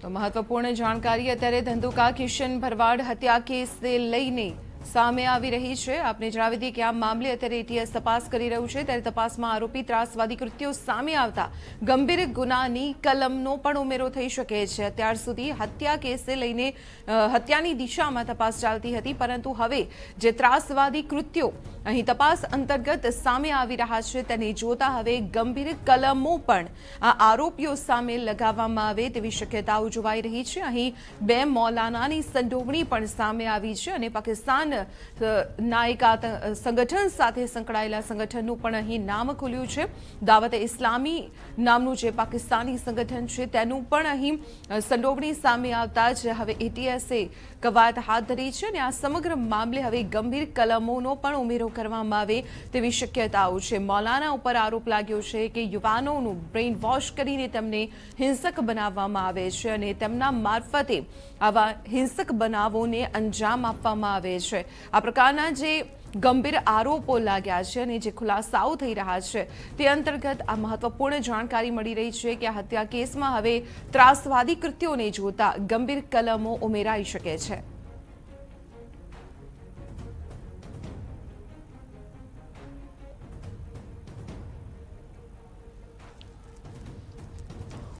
તો મહત્વપૂર્ણ જાણકારી અત્યારે ધંધુકા કિશન ભરવાડ હત્યા કેસને લઈને સામે આવી રહી છે આપને જણાવી દઈએ કે આ મામલે અત્યારે એટીએસ તપાસ કરી રહ્યું છે ત્યારે તપાસમાં આરોપી ત્રાસવાદી કૃત્યો સામે આવતા ગંભીર ગુનાની કલમનો પણ ઉમેરો થઈ શકે છે અત્યાર સુધી હત્યા કેસને લઈને હત્યાની દિશામાં તપાસ ચાલતી હતી પરંતુ હવે જે ત્રાસવાદી કૃત્યો અહીં તપાસ અંતર્ગત સામે આવી રહ્યા છે તેને જોતા હવે ગંભીર કલમો પણ આ આરોપીઓ સામે લગાવવામાં આવે તેવી શક્યતાઓ જોવાઈ રહી છે અહીં બે મૌલાનાની સંડોવણી પણ સામે આવી છે અને પાકિસ્તાન નાયક સંગઠન સાથે સંકળાયેલા સંગઠનનું પણ અહીં નામ ખુલ્યું છે દાવતે ઇસ્લામી નામનું જે પાકિસ્તાની સંગઠન છે તેનું પણ અહીં સંડોવણી સામે આવતા જ હવે એટીએસે કવાયત હાથ ધરી છે અને આ સમગ્ર મામલે હવે ગંભીર કલમોનો પણ ઉમેરો કરવામાં આવે તેવી શક્યતાઓ છે મૌલાના ઉપર આરોપ લાગ્યો છે કે યુવાનોનું બ્રેઇન વોશ કરીને તેમને હિંસક બનાવવામાં આવે છે અને તેમના મારફતે આવા હિંસક બનાવોને અંજામ આપવામાં આવે છે આ પ્રકારના જે ગંભીર આરોપો લાગ્યા છે અને જે ખુલાસાઓ થઈ રહ્યા છે તે અંતર્ગત આ મહત્વપૂર્ણ જાણકારી મળી રહી છે કે આ હત્યા કેસમાં હવે ત્રાસવાદી કૃત્યોને જોતા ગંભીર કલમો ઉમેરાઈ શકે છે